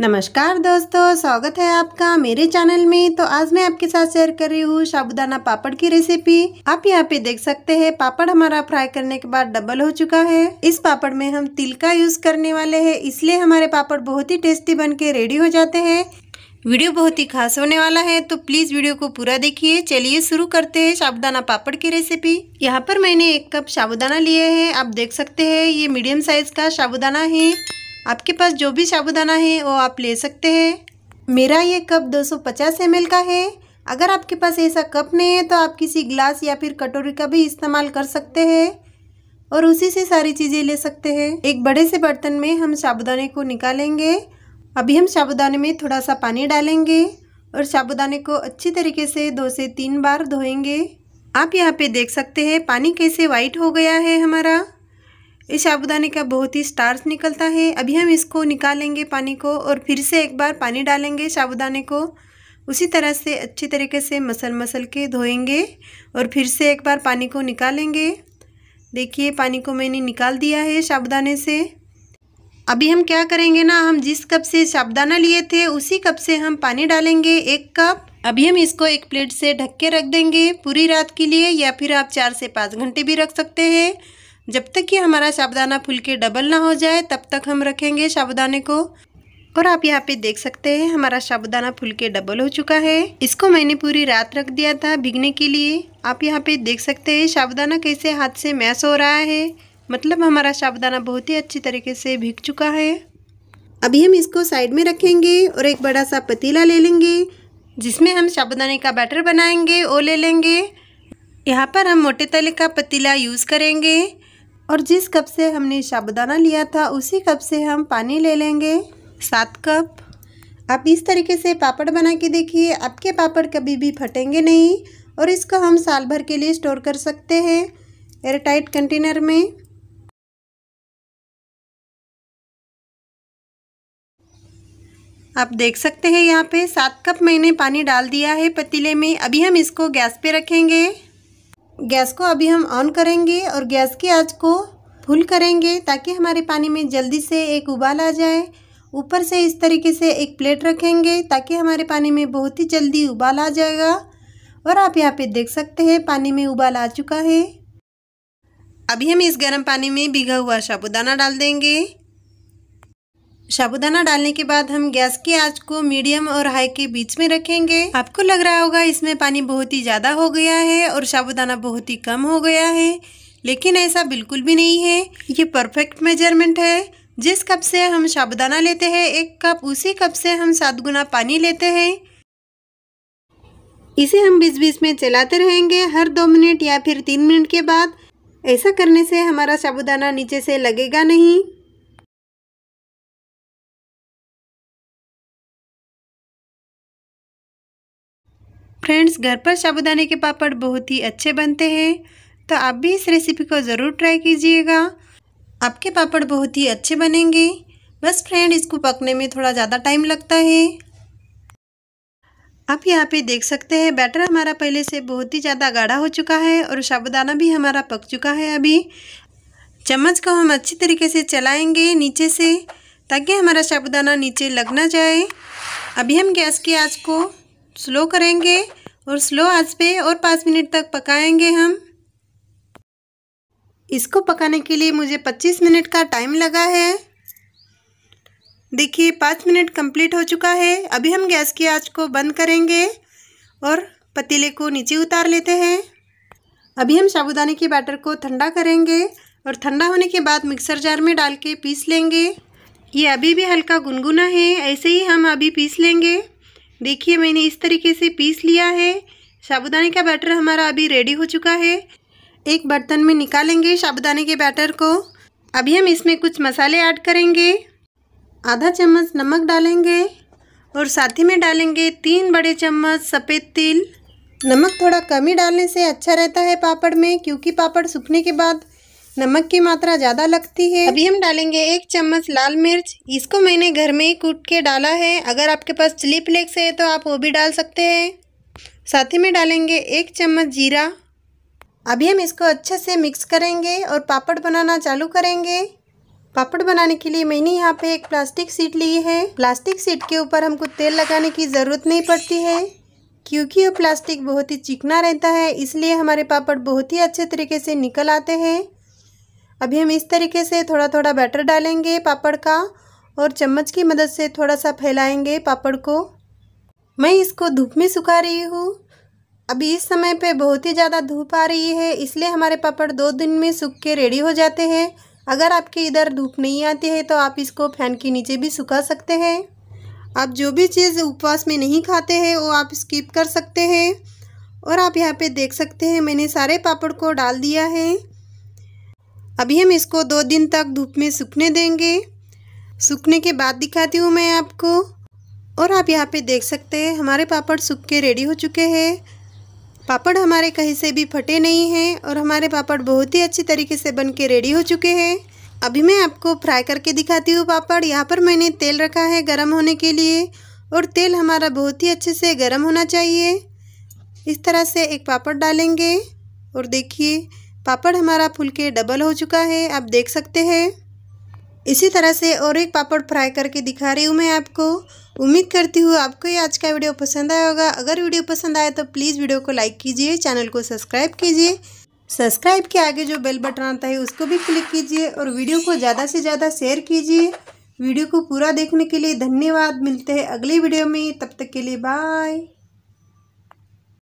नमस्कार दोस्तों स्वागत है आपका मेरे चैनल में तो आज मैं आपके साथ शेयर कर रही हूँ साबुदाना पापड़ की रेसिपी आप यहाँ पे देख सकते हैं पापड़ हमारा फ्राई करने के बाद डबल हो चुका है इस पापड़ में हम तिल का यूज करने वाले हैं इसलिए हमारे पापड़ बहुत ही टेस्टी बन के रेडी हो जाते हैं वीडियो बहुत ही खास होने वाला है तो प्लीज़ वीडियो को पूरा देखिए चलिए शुरू करते हैं साबुदाना पापड़ की रेसिपी यहाँ पर मैंने एक कप साबुदाना लिए है आप देख सकते है ये मीडियम साइज का साबुदाना है आपके पास जो भी साबुदाना है वो आप ले सकते हैं मेरा ये कप 250 सौ का है अगर आपके पास ऐसा कप नहीं है तो आप किसी ग्लास या फिर कटोरी का भी इस्तेमाल कर सकते हैं और उसी से सारी चीज़ें ले सकते हैं एक बड़े से बर्तन में हम साबुदाने को निकालेंगे अभी हम साबुदाने में थोड़ा सा पानी डालेंगे और साबुदाने को अच्छी तरीके से दो से तीन बार धोएंगे आप यहाँ पे देख सकते हैं पानी कैसे वाइट हो गया है हमारा इस साबुदाने का बहुत ही स्टार्च निकलता है अभी हम इसको निकालेंगे पानी को और फिर से एक बार पानी डालेंगे साबुदाने को उसी तरह से अच्छी तरीके से मसल मसल के धोएंगे और फिर से एक बार पानी को निकालेंगे देखिए पानी को मैंने निकाल दिया है साबुदाने से अभी हम क्या करेंगे ना हम जिस कप से साबुदाना लिए थे उसी कप से हम पानी डालेंगे एक कप अभी हम इसको एक प्लेट से ढक के रख देंगे पूरी रात के लिए या फिर आप चार से पाँच घंटे भी रख सकते हैं जब तक कि हमारा साबुदाना फूल के डबल ना हो जाए तब तक हम रखेंगे साबुदाने को और आप यहाँ पे देख सकते हैं हमारा साबुदाना फूल के डबल हो चुका है इसको मैंने पूरी रात रख दिया था भिगने के लिए आप यहाँ पे देख सकते हैं साबुदाना कैसे हाथ से मैस हो रहा है मतलब हमारा साबुदाना बहुत ही अच्छी तरीके से भीग चुका है अभी हम इसको साइड में रखेंगे और एक बड़ा सा पतीला ले लेंगे जिसमें हम साबुदाने का बैटर बनाएंगे वो ले लेंगे यहाँ पर हम मोटे तले का पतीला यूज़ करेंगे और जिस कप से हमने साबुदाना लिया था उसी कप से हम पानी ले लेंगे सात कप आप इस तरीके से पापड़ बना के देखिए आपके पापड़ कभी भी फटेंगे नहीं और इसको हम साल भर के लिए स्टोर कर सकते हैं एयरटाइट कंटेनर में आप देख सकते हैं यहाँ पे सात कप मैंने पानी डाल दिया है पतीले में अभी हम इसको गैस पे रखेंगे गैस को अभी हम ऑन करेंगे और गैस की आँच को फुल करेंगे ताकि हमारे पानी में जल्दी से एक उबाल आ जाए ऊपर से इस तरीके से एक प्लेट रखेंगे ताकि हमारे पानी में बहुत ही जल्दी उबाल आ जाएगा और आप यहाँ पे देख सकते हैं पानी में उबाल आ चुका है अभी हम इस गर्म पानी में भिगा हुआ साबुदाना डाल देंगे साबुदाना डालने के बाद हम गैस की आंच को मीडियम और हाई के बीच में रखेंगे आपको लग रहा होगा इसमें पानी बहुत ही ज़्यादा हो गया है और साबुदाना बहुत ही कम हो गया है लेकिन ऐसा बिल्कुल भी नहीं है ये परफेक्ट मेजरमेंट है जिस कप से हम साबुदाना लेते हैं एक कप उसी कप से हम सात गुना पानी लेते हैं इसे हम बीच बीच में चलाते रहेंगे हर दो मिनट या फिर तीन मिनट के बाद ऐसा करने से हमारा साबुदाना नीचे से लगेगा नहीं फ्रेंड्स घर पर साबुदाने के पापड़ बहुत ही अच्छे बनते हैं तो आप भी इस रेसिपी को ज़रूर ट्राई कीजिएगा आपके पापड़ बहुत ही अच्छे बनेंगे बस फ्रेंड इसको पकने में थोड़ा ज़्यादा टाइम लगता है आप यहाँ पे देख सकते हैं बैटर हमारा पहले से बहुत ही ज़्यादा गाढ़ा हो चुका है और साबुदाना भी हमारा पक चुका है अभी चम्मच को हम अच्छी तरीके से चलाएंगे नीचे से ताकि हमारा साबुदाना नीचे लग ना जाए अभी हम गैस की आँच को स्लो करेंगे और स्लो आंच पे और पाँच मिनट तक पकाएंगे हम इसको पकाने के लिए मुझे पच्चीस मिनट का टाइम लगा है देखिए पाँच मिनट कंप्लीट हो चुका है अभी हम गैस की आंच को बंद करेंगे और पतीले को नीचे उतार लेते हैं अभी हम साबुदाने के बैटर को ठंडा करेंगे और ठंडा होने के बाद मिक्सर जार में डाल के पीस लेंगे ये अभी भी हल्का गुनगुना है ऐसे ही हम अभी पीस लेंगे देखिए मैंने इस तरीके से पीस लिया है साबुदाने का बैटर हमारा अभी रेडी हो चुका है एक बर्तन में निकालेंगे साबुदाने के बैटर को अभी हम इसमें कुछ मसाले ऐड करेंगे आधा चम्मच नमक डालेंगे और साथ ही में डालेंगे तीन बड़े चम्मच सफ़ेद तिल नमक थोड़ा कम ही डालने से अच्छा रहता है पापड़ में क्योंकि पापड़ सूखने के बाद नमक की मात्रा ज़्यादा लगती है अभी हम डालेंगे एक चम्मच लाल मिर्च इसको मैंने घर में ही कूट के डाला है अगर आपके पास चिली फ्लेक्स है तो आप वो भी डाल सकते हैं साथ ही में डालेंगे एक चम्मच जीरा अभी हम इसको अच्छे से मिक्स करेंगे और पापड़ बनाना चालू करेंगे पापड़ बनाने के लिए मैंने यहाँ पे एक प्लास्टिक सीट ली है प्लास्टिक सीट के ऊपर हमको तेल लगाने की ज़रूरत नहीं पड़ती है क्योंकि वो प्लास्टिक बहुत ही चिकना रहता है इसलिए हमारे पापड़ बहुत ही अच्छे तरीके से निकल आते हैं अभी हम इस तरीके से थोड़ा थोड़ा बैटर डालेंगे पापड़ का और चम्मच की मदद से थोड़ा सा फैलाएंगे पापड़ को मैं इसको धूप में सुखा रही हूँ अभी इस समय पे बहुत ही ज़्यादा धूप आ रही है इसलिए हमारे पापड़ दो दिन में सूख के रेडी हो जाते हैं अगर आपके इधर धूप नहीं आती है तो आप इसको फैन के नीचे भी सुखा सकते हैं आप जो भी चीज़ उपवास में नहीं खाते हैं वो आप स्किप कर सकते हैं और आप यहाँ पे देख सकते हैं मैंने सारे पापड़ को डाल दिया है अभी हम इसको दो दिन तक धूप में सूखने देंगे सूखने के बाद दिखाती हूँ मैं आपको और आप यहाँ पे देख सकते हैं हमारे पापड़ सूख के रेडी हो चुके हैं पापड़ हमारे कहीं से भी फटे नहीं हैं और हमारे पापड़ बहुत ही अच्छी तरीके से बन के रेडी हो चुके हैं अभी मैं आपको फ्राई करके दिखाती हूँ पापड़ यहाँ पर मैंने तेल रखा है गर्म होने के लिए और तेल हमारा बहुत ही अच्छे से गर्म होना चाहिए इस तरह से एक पापड़ डालेंगे और देखिए पापड़ हमारा फूल के डबल हो चुका है आप देख सकते हैं इसी तरह से और एक पापड़ फ्राई करके दिखा रही हूँ मैं आपको उम्मीद करती हूँ आपको ये आज का वीडियो पसंद आया होगा अगर वीडियो पसंद आए तो प्लीज़ वीडियो को लाइक कीजिए चैनल को सब्सक्राइब कीजिए सब्सक्राइब के आगे जो बेल बटन आता है उसको भी क्लिक कीजिए और वीडियो को ज़्यादा से ज़्यादा शेयर कीजिए वीडियो को पूरा देखने के लिए धन्यवाद मिलते हैं अगले वीडियो में तब तक के लिए बाय